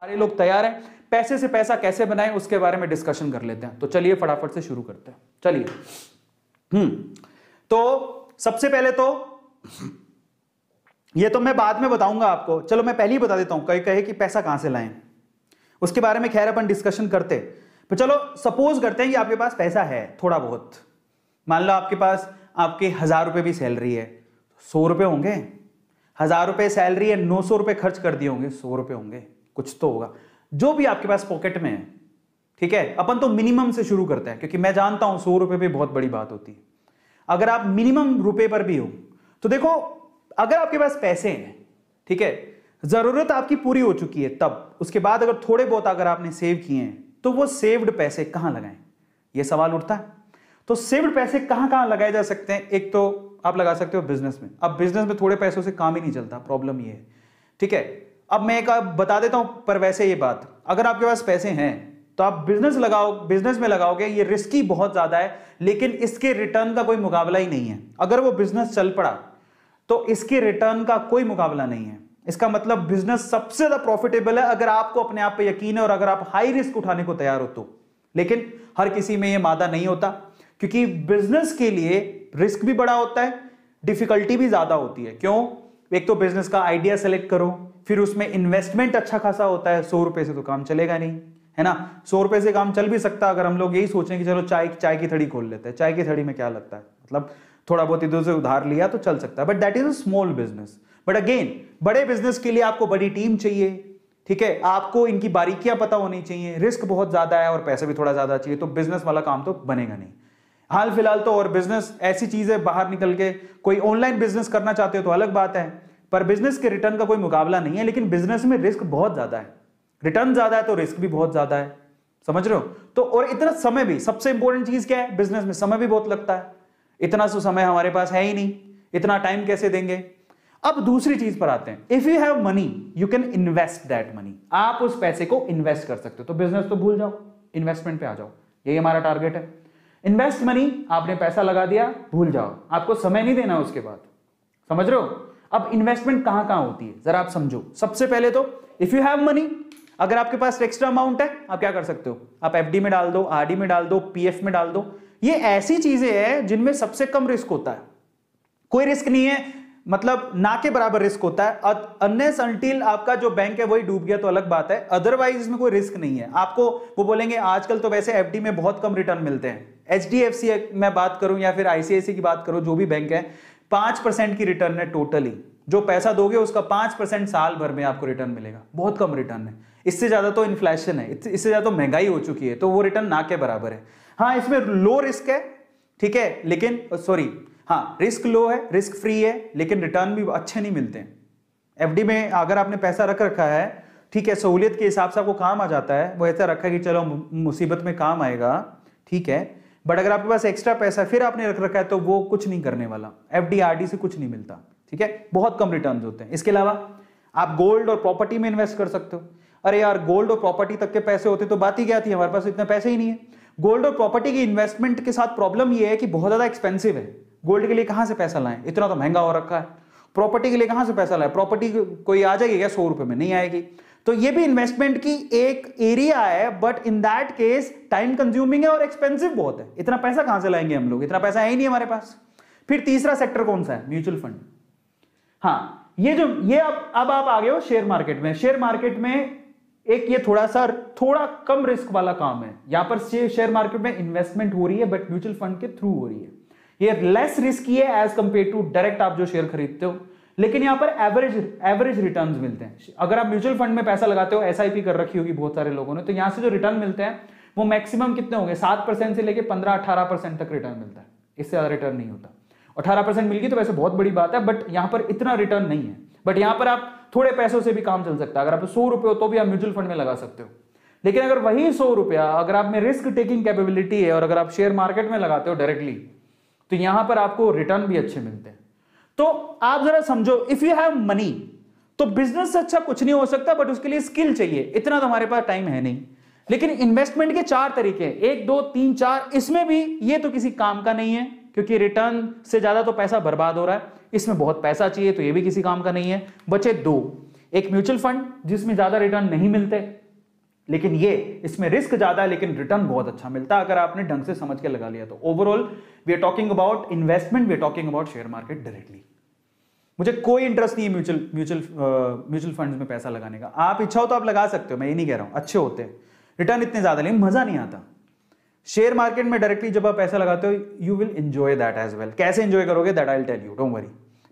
सारे लोग तैयार हैं पैसे से पैसा कैसे बनाए उसके बारे में डिस्कशन कर लेते हैं तो चलिए फटाफट से शुरू करते हैं चलिए हम्म तो सबसे पहले तो ये तो मैं बाद में बताऊंगा आपको चलो मैं पहले ही बता देता हूं कहे कहे कि पैसा कहां से लाएं उसके बारे में खैर अपन डिस्कशन करते पर तो चलो सपोज करते हैं कि आपके पास पैसा है थोड़ा बहुत मान लो आपके पास आपके हजार रुपये भी सैलरी है सौ रुपए होंगे हजार रुपये सैलरी है नौ सौ रुपये खर्च कर दिए होंगे सौ रुपए होंगे कुछ तो होगा जो भी आपके पास पॉकेट में है ठीक है अपन तो मिनिमम से शुरू करते हैं क्योंकि मैं जानता हूं सौ रुपए भी बहुत बड़ी बात होती है अगर आप मिनिमम रुपए पर भी हो तो देखो अगर आपके पास पैसे हैं ठीक है जरूरत आपकी पूरी हो चुकी है तब उसके बाद अगर थोड़े बहुत अगर आपने सेव किए हैं तो वो सेव्ड पैसे कहां लगाएं ये सवाल उठता है तो सेव्ड पैसे कहां कहां लगाए जा सकते हैं एक तो आप लगा सकते हो बिजनेस में अब बिजनेस में थोड़े पैसों से काम ही नहीं चलता प्रॉब्लम ये है ठीक है अब मैं एक बता देता हूं पर वैसे ये बात अगर आपके पास पैसे हैं तो आप बिजनेस लगाओ बिजनेस में लगाओगे ये रिस्की बहुत ज़्यादा है लेकिन इसके रिटर्न का कोई मुकाबला ही नहीं है अगर वो बिजनेस चल पड़ा तो इसके रिटर्न का कोई मुकाबला नहीं है इसका मतलब बिजनेस सबसे ज़्यादा प्रॉफिटेबल है अगर आपको अपने आप पर यकीन है और अगर आप हाई रिस्क उठाने को तैयार हो तो लेकिन हर किसी में यह मादा नहीं होता क्योंकि बिजनेस के लिए रिस्क भी बड़ा होता है डिफिकल्टी भी ज़्यादा होती है क्यों एक तो बिजनेस का आइडिया सेलेक्ट करो फिर उसमें इन्वेस्टमेंट अच्छा खासा होता है सौ रुपए से तो काम चलेगा नहीं है ना सौ रुपए से काम चल भी सकता अगर हम लोग यही सोचें कि चलो चाय चाय की थड़ी खोल लेते हैं चाय की थड़ी में क्या लगता है मतलब थोड़ा बहुत इधर से उधार लिया तो चल सकता है but that is a small business but again बड़े बिजनेस के लिए आपको बड़ी टीम चाहिए ठीक है आपको इनकी बारीकियां पता होनी चाहिए रिस्क बहुत ज्यादा है और पैसे भी थोड़ा ज्यादा चाहिए तो बिजनेस वाला काम तो बनेगा नहीं हाल फिलहाल तो और बिजनेस ऐसी चीज है बाहर निकल के कोई ऑनलाइन बिजनेस करना चाहते हो तो अलग बात है पर बिजनेस के रिटर्न का कोई मुकाबला नहीं है लेकिन बिजनेस में रिस्क बहुत ज्यादा है रिटर्न ज्यादा है तो रिस्क भी बहुत ज्यादा है समझ रहे हो तो और इतना समय भी सबसे इंपॉर्टेंट चीज क्या है बिजनेस में समय भी बहुत लगता है इतना सो तो समय हमारे पास है ही नहीं इतना टाइम कैसे देंगे अब दूसरी चीज पर आते हैं if you have money you can invest that money आप उस पैसे को इन्वेस्ट कर सकते हो तो बिजनेस तो भूल जाओ इन्वेस्टमेंट पे आ जाओ यही हमारा टारगेट है इन्वेस्ट मनी आपने पैसा लगा दिया भूल जाओ आपको समय नहीं देना उसके बाद समझ रहे हो अब इन्वेस्टमेंट कहां कहां होती है जरा आप समझो सबसे पहले तो इफ यू हैव मनी अगर आपके पास एक्स्ट्रा अमाउंट है आप क्या कर सकते हो आप एफडी में डाल दो आरडी में डाल दो पीएफ में डाल दो ये ऐसी चीजें हैं जिनमें सबसे कम रिस्क होता है कोई रिस्क नहीं है मतलब ना के बराबर रिस्क होता है अन्य अनटिल आपका जो बैंक है वही डूब गया तो अलग बात है अदरवाइज इसमें कोई रिस्क नहीं है आपको वो बोलेंगे आजकल तो वैसे एफडी में बहुत कम रिटर्न मिलते हैं एच डी एफ सी मैं बात करूं या फिर आईसीआईसी की बात करूं जो भी बैंक है पांच परसेंट की रिटर्न है टोटली जो पैसा दोगे उसका पांच परसेंट साल भर में आपको रिटर्न मिलेगा बहुत कम रिटर्न है इससे ज्यादा तो इन्फ्लेशन है इससे ज्यादा तो महंगाई हो चुकी है तो वो रिटर्न ना के बराबर है हाँ इसमें लो रिस्क है ठीक है लेकिन सॉरी हाँ रिस्क लो है रिस्क फ्री है लेकिन रिटर्न भी अच्छे नहीं मिलते एफ डी में अगर आपने पैसा रख रखा है ठीक है सहूलियत के हिसाब से आपको काम आ जाता है वो ऐसा रखा है कि चलो मुसीबत में काम आएगा ठीक है बट अगर आपके पास एक्स्ट्रा पैसा फिर आपने रख रखा है तो वो कुछ नहीं करने वाला एफ से कुछ नहीं मिलता ठीक है बहुत कम रिटर्न होते हैं इसके अलावा आप गोल्ड और प्रॉपर्टी में इन्वेस्ट कर सकते हो अरे यार गोल्ड और प्रॉपर्टी तक के पैसे होते तो बात ही क्या थी हमारे पास इतने पैसे ही नहीं है गोल्ड और प्रॉपर्टी की इन्वेस्टमेंट के साथ प्रॉब्लम यह है कि बहुत ज्यादा एक्सपेंसिव है गोल्ड के लिए कहां से पैसा लाएं इतना तो महंगा हो रखा है प्रॉपर्टी के लिए कहां से पैसा लाए प्रॉपर्टी कोई आ जाएगी क्या सौ रुपए में नहीं आएगी तो ये भी इन्वेस्टमेंट की एक एरिया है but in that case time consuming है और एक्सपेंसिव बहुत है इतना पैसा कहां से लाएंगे हम लोग इतना पैसा है ही नहीं हमारे पास फिर तीसरा सेक्टर कौन सा है म्यूचुअल फंड हाँ ये जो ये अब अब आप आ गए हो शेयर मार्केट में शेयर मार्केट में एक ये थोड़ा सा थोड़ा कम रिस्क वाला काम है यहां पर शेयर मार्केट में इन्वेस्टमेंट हो रही है बट म्यूचुअल फंड के थ्रू हो रही है ये लेस रिस्की है एज कंपेयर टू डायरेक्ट आप जो शेयर खरीदते हो लेकिन यहां पर एवरेज एवरेज रिटर्न मिलते हैं अगर आप म्यूचुअल फंड में पैसा लगाते हो एस कर रखी होगी बहुत सारे लोगों ने तो यहां से जो रिटर्न मिलते हैं वो मैक्सिमम कितने होंगे सात परसेंट से लेकर पंद्रह अठारह परसेंट तक रिटर्न मिलता है इससे ज़्यादा रिटर्न नहीं होता अठारह परसेंट मिल गई तो वैसे बहुत बड़ी बात है बट यहां पर इतना रिटर्न नहीं है बट यहां पर आप थोड़े पैसों से भी काम चल सकता है अगर आप सौ रुपये हो तो भी आप म्यूचुअल फंड में लगा सकते हो लेकिन अगर वही सौ रुपया अगर आप में रिस्क टेकिंग कैपेबिलिटी है और अगर आप शेयर मार्केट में लगाते हो डायरेक्टली तो यहां पर आपको रिटर्न भी अच्छे मिलते हैं तो आप जरा समझो इफ यू हैव मनी तो बिजनेस से अच्छा कुछ नहीं हो सकता बट उसके लिए स्किल चाहिए इतना तो हमारे पास टाइम है नहीं लेकिन इन्वेस्टमेंट के चार तरीके हैं एक दो तीन चार इसमें भी ये तो किसी काम का नहीं है क्योंकि रिटर्न से ज्यादा तो पैसा बर्बाद हो रहा है इसमें बहुत पैसा चाहिए तो ये भी किसी काम का नहीं है बचे दो एक म्यूचुअल फंड जिसमें ज्यादा रिटर्न नहीं मिलते लेकिन ये इसमें रिस्क ज्यादा है लेकिन रिटर्न बहुत अच्छा मिलता है अगर आपने ढंग से समझ के लगा लिया तो overall we are talking about investment we are talking about share market directly मुझे कोई इंटरेस्ट नहीं है म्यूचुअल म्यूचुअल म्यूचुअल फंड में पैसा लगाने का आप इच्छा हो तो आप लगा सकते हो मैं ये नहीं कह रहा हूं अच्छे होते हैं रिटर्न इतने ज़्यादा लेकिन मज़ा नहीं आता शेयर मार्केट में डायरेक्टली जब आप पैसा लगाते हो you will enjoy that as well कैसे एंजॉय करोगे that I tell you don't worry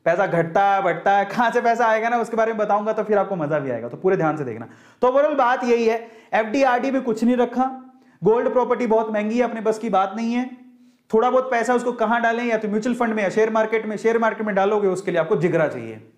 पैसा घटता है बढ़ता है कहां से पैसा आएगा ना उसके बारे में बताऊंगा तो फिर आपको मजा भी आएगा तो पूरे ध्यान से देखना तो ओवरऑल बात यही है एफ में कुछ नहीं रखा गोल्ड प्रॉपर्टी बहुत महंगी है अपने बस की बात नहीं है थोड़ा बहुत पैसा उसको कहां डालें या तो म्यूचुअल फंड में या शेयर मार्केट में शेयर मार्केट में डालोगे उसके लिए आपको जिगरा चाहिए